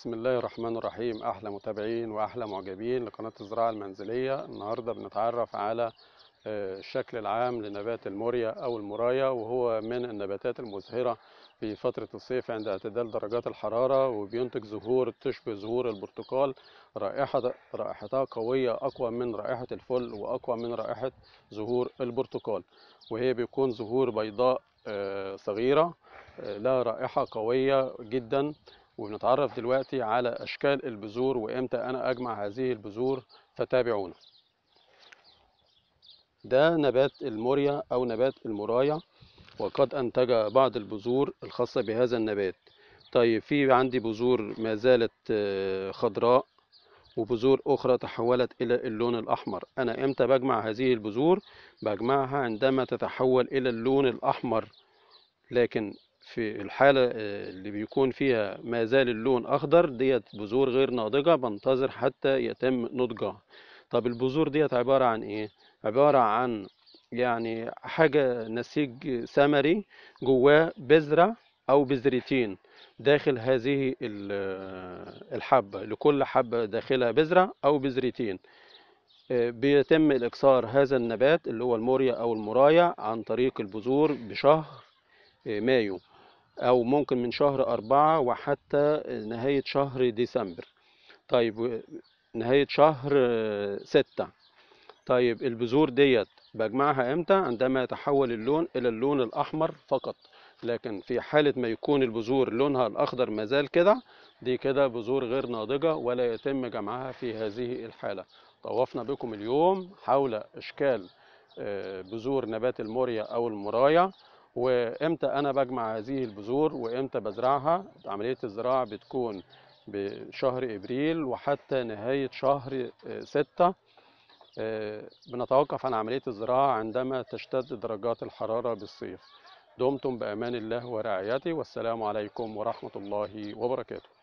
بسم الله الرحمن الرحيم أحلى متابعين وأحلى معجبين لقناة الزراعة المنزلية النهاردة بنتعرف على آه، الشكل العام لنبات الموريا أو المرايا وهو من النباتات المزهرة في فترة الصيف عند اعتدال درجات الحرارة وبينتج زهور تشبه زهور البرتقال رائحة رائحتها قوية أقوى من رائحة الفل وأقوى من رائحة زهور البرتقال وهي بيكون زهور بيضاء آه، صغيرة آه، لها رائحة قوية جدا وبنتعرف دلوقتي على أشكال البذور وإمتى أنا أجمع هذه البذور فتابعونا ده نبات الموريا أو نبات المرايا وقد أنتج بعض البذور الخاصة بهذا النبات طيب في عندي بذور ما زالت آه، خضراء وبذور أخرى تحولت إلى اللون الأحمر أنا إمتى بجمع هذه البذور؟ بجمعها عندما تتحول إلى اللون الأحمر لكن في الحالة آه، اللي بيكون فيها ما زال اللون أخضر ديت بذور غير ناضجة بنتظر حتى يتم نضجها طب البذور ديت عبارة عن إيه؟ عبارة عن يعني حاجة نسيج ثمري جواه بذرة أو بذرتين داخل هذه آه، الحبة لكل حبة داخلها بذرة أو بذرتين آه، بيتم الإكسار هذا النبات اللي هو الموريا أو المرايا عن طريق البذور بشهر مايو أو ممكن من شهر أربعة وحتى نهاية شهر ديسمبر طيب نهاية شهر آه، ستة طيب البذور ديت بجمعها امتى عندما يتحول اللون الى اللون الاحمر فقط لكن في حالة ما يكون البذور لونها الاخضر مازال كده دي كده بذور غير ناضجة ولا يتم جمعها في هذه الحالة طوفنا بكم اليوم حول اشكال آه، بذور نبات الموريا او المرايا وامتى انا بجمع هذه البذور وامتى بزرعها عمليه الزراعه بتكون بشهر ابريل وحتى نهايه شهر آه، ستة آه، بنتوقف عن عمليه الزراعه عندما تشتد درجات الحراره بالصيف دمتم بامان الله ورعايته والسلام عليكم ورحمه الله وبركاته